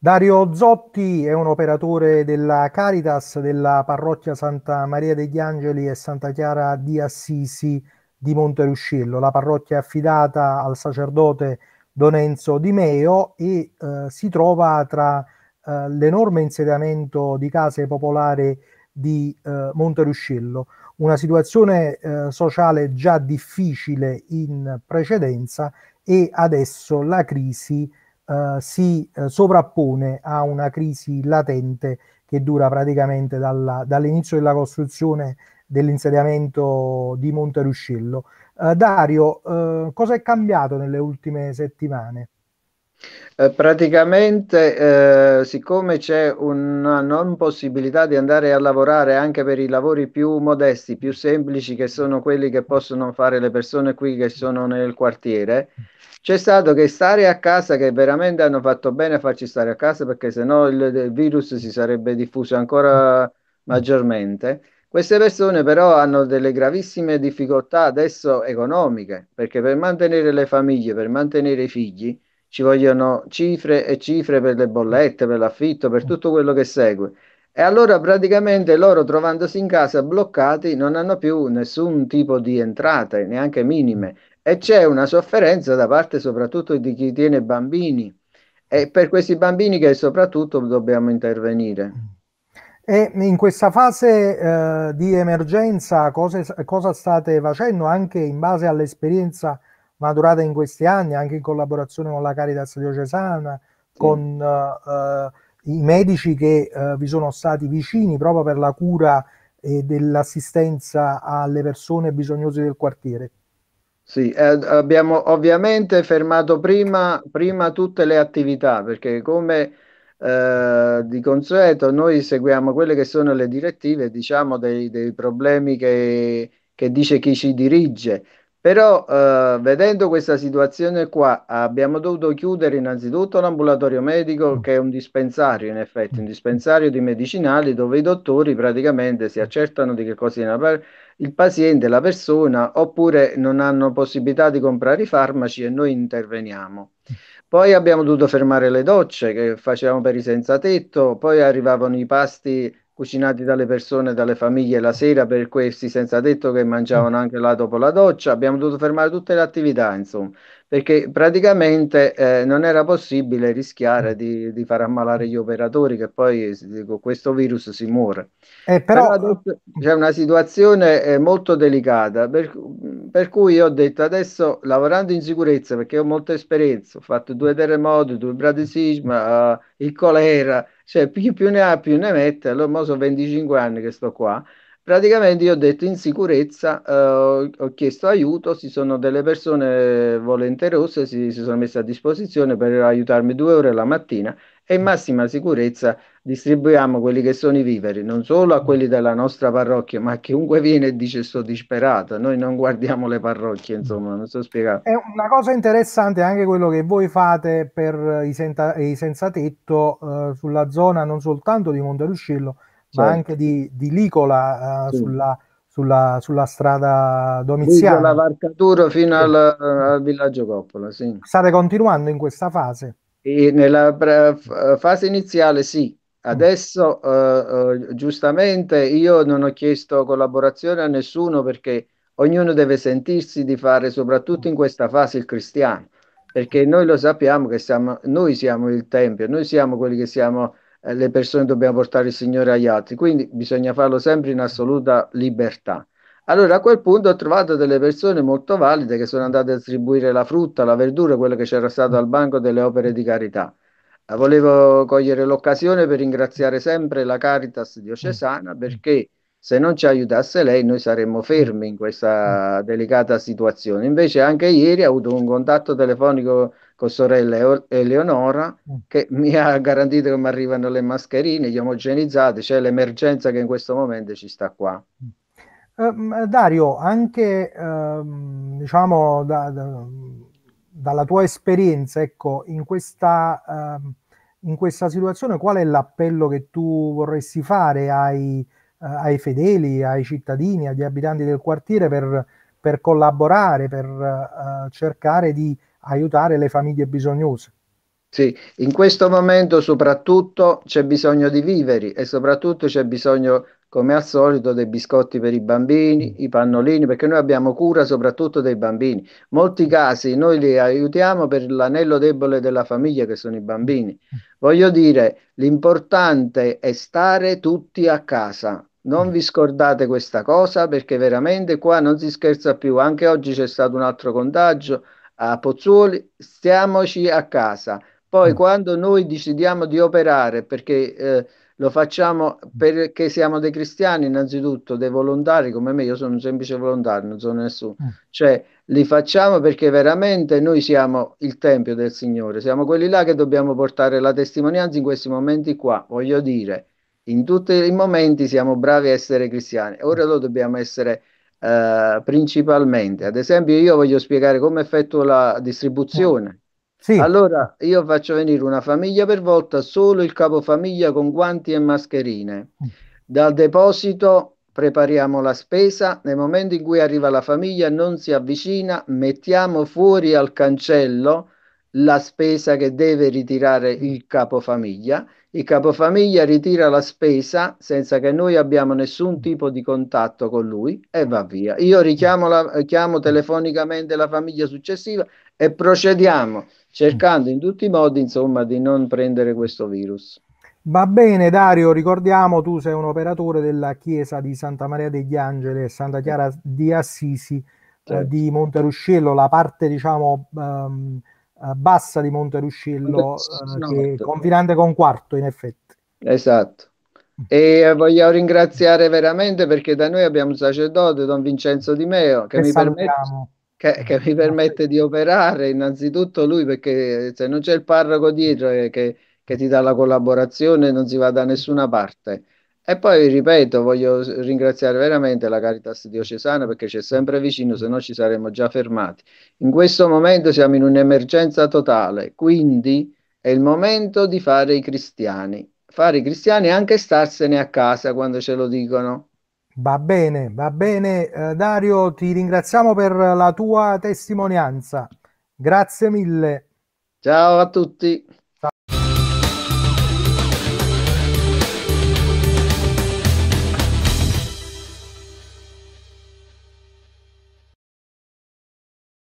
Dario Zotti è un operatore della Caritas della parrocchia Santa Maria degli Angeli e Santa Chiara di Assisi di Monteruscillo. La parrocchia è affidata al sacerdote Don Enzo Di Meo e eh, si trova tra eh, l'enorme insediamento di case popolari di eh, Monteruscillo, una situazione eh, sociale già difficile in precedenza e adesso la crisi eh, si eh, sovrappone a una crisi latente che dura praticamente dalla, dall'inizio della costruzione dell'insediamento di Monteruscello. Eh, Dario, eh, cosa è cambiato nelle ultime settimane? Eh, praticamente, eh, siccome c'è una non possibilità di andare a lavorare anche per i lavori più modesti, più semplici, che sono quelli che possono fare le persone qui che sono nel quartiere, c'è stato che stare a casa, che veramente hanno fatto bene a farci stare a casa perché sennò il, il virus si sarebbe diffuso ancora maggiormente. Queste persone però hanno delle gravissime difficoltà adesso economiche, perché per mantenere le famiglie, per mantenere i figli, ci vogliono cifre e cifre per le bollette, per l'affitto, per tutto quello che segue. E allora praticamente loro trovandosi in casa bloccati non hanno più nessun tipo di entrate, neanche minime. E c'è una sofferenza da parte soprattutto di chi tiene bambini. È per questi bambini che soprattutto dobbiamo intervenire. E in questa fase eh, di emergenza cosa, cosa state facendo anche in base all'esperienza maturata in questi anni anche in collaborazione con la Caritas diocesana, sì. con eh, eh, i medici che eh, vi sono stati vicini proprio per la cura e dell'assistenza alle persone bisognose del quartiere. Sì, eh, abbiamo ovviamente fermato prima, prima, tutte le attività perché come eh, di consueto noi seguiamo quelle che sono le direttive, diciamo dei, dei problemi che, che dice chi ci dirige, però eh, vedendo questa situazione qua abbiamo dovuto chiudere innanzitutto l'ambulatorio medico mm. che è un dispensario in effetti, un dispensario di medicinali dove i dottori praticamente si accertano di che cosa è il paziente, la persona oppure non hanno possibilità di comprare i farmaci e noi interveniamo. Poi abbiamo dovuto fermare le docce che facevamo per i senza tetto, poi arrivavano i pasti cucinati dalle persone, dalle famiglie la sera per questi senza detto che mangiavano mm. anche là dopo la doccia. Abbiamo dovuto fermare tutte le attività, insomma, perché praticamente eh, non era possibile rischiare mm. di, di, far ammalare gli operatori che poi con questo virus si muore. Eh, però... però c'è una situazione eh, molto delicata, per, per, cui ho detto adesso lavorando in sicurezza, perché ho molta esperienza, ho fatto due terremoti, due bradisisma, eh, il colera cioè chi più ne ha più ne mette, allora mo sono 25 anni che sto qua, praticamente io ho detto in sicurezza, eh, ho chiesto aiuto, ci sono delle persone volenterose, si, si sono messe a disposizione per aiutarmi due ore la mattina e in massima sicurezza distribuiamo quelli che sono i viveri, non solo a quelli della nostra parrocchia, ma a chiunque viene e dice sto disperato, noi non guardiamo le parrocchie, insomma, non so spiegare. È una cosa interessante anche quello che voi fate per i, senta- i senza tetto eh, sulla zona non soltanto di Monteruscillo, certo. ma anche di, di Licola eh, sì. sulla... Sulla, sulla, strada domiziana. Dalla Varcaturo fino al, al villaggio Coppola, sì. State continuando in questa fase? nella eh, fase iniziale sì, mm. adesso eh, eh, giustamente io non ho chiesto collaborazione a nessuno perché ognuno deve sentirsi di fare soprattutto in questa fase il cristiano, perché noi lo sappiamo che siamo, noi siamo il Tempio, noi siamo quelli che siamo eh, le persone che dobbiamo portare il Signore agli altri, quindi bisogna farlo sempre in assoluta libertà. Allora a quel punto ho trovato delle persone molto valide che sono andate a distribuire la frutta, la verdura, quello che c'era stato al banco delle opere di carità. Eh, volevo cogliere l'occasione per ringraziare sempre la Caritas diocesana mm. perché se non ci aiutasse lei noi saremmo mm. fermi in questa mm. delicata situazione. Invece anche ieri ho avuto un contatto telefonico con sorella Eleonora che mi ha garantito che mi arrivano le mascherine, gli omogenizzate, c'è cioè l'emergenza che in questo momento ci sta qua. Ehm, Dario, anche eh, diciamo da, da, dalla tua esperienza, ecco, in questa, eh, in questa, situazione qual è l'appello che tu vorresti fare ai, eh, ai fedeli, ai cittadini, agli abitanti del quartiere per, per collaborare, per eh, cercare di aiutare le famiglie bisognose? Sì, in questo momento soprattutto c'è bisogno di viveri e soprattutto c'è bisogno, come al solito, dei biscotti per i bambini, mm. i pannolini, perché noi abbiamo cura soprattutto dei bambini. Molti mm. casi noi li aiutiamo per l'anello debole della famiglia, che sono i bambini. Mm. Voglio dire, l'importante è stare tutti a casa. Non vi scordate questa cosa perché veramente qua non si scherza più. Anche oggi c'è stato un altro contagio a Pozzuoli, stiamoci a casa poi mm. quando noi decidiamo di operare, perché eh, lo facciamo perché siamo dei cristiani innanzitutto, dei volontari come me, io sono un semplice volontario, non sono nessuno, mm. cioè li facciamo perché veramente noi siamo il Tempio del Signore, siamo quelli là che dobbiamo portare la testimonianza in questi momenti qua, voglio dire, in tutti i momenti siamo bravi a essere cristiani, ora lo dobbiamo essere eh, principalmente, ad esempio io voglio spiegare come effettuo la distribuzione sì. Allora io faccio venire una famiglia per volta, solo il capofamiglia con guanti e mascherine. Dal deposito prepariamo la spesa, nel momento in cui arriva la famiglia non si avvicina, mettiamo fuori al cancello la spesa che deve ritirare il capofamiglia. Il capofamiglia ritira la spesa senza che noi abbiamo nessun tipo di contatto con lui e va via. Io richiamo la, chiamo telefonicamente la famiglia successiva e procediamo cercando in tutti i modi insomma di non prendere questo virus. Va bene Dario, ricordiamo tu sei un operatore della chiesa di Santa Maria degli Angeli e Santa Chiara di Assisi eh, certo. eh, di Monteruscello, la parte diciamo... Um, eh, bassa di Monte Ruscillo, uh, che, confinante con quarto in effetti. Esatto. Mm. E voglio ringraziare veramente perché da noi abbiamo un sacerdote, Don Vincenzo Di Meo, che, che mi permette... Che, che, mi permette di operare innanzitutto lui perché se non c'è il parroco dietro eh, che, che, ti dà la collaborazione non si va da nessuna parte e poi, ripeto, voglio ringraziare veramente la Caritas diocesana perché c'è sempre vicino, se no ci saremmo già fermati. In questo momento siamo in un'emergenza totale, quindi è il momento di fare i cristiani. Fare i cristiani e anche starsene a casa quando ce lo dicono. Va bene, va bene. Eh, Dario, ti ringraziamo per la tua testimonianza. Grazie mille. Ciao a tutti.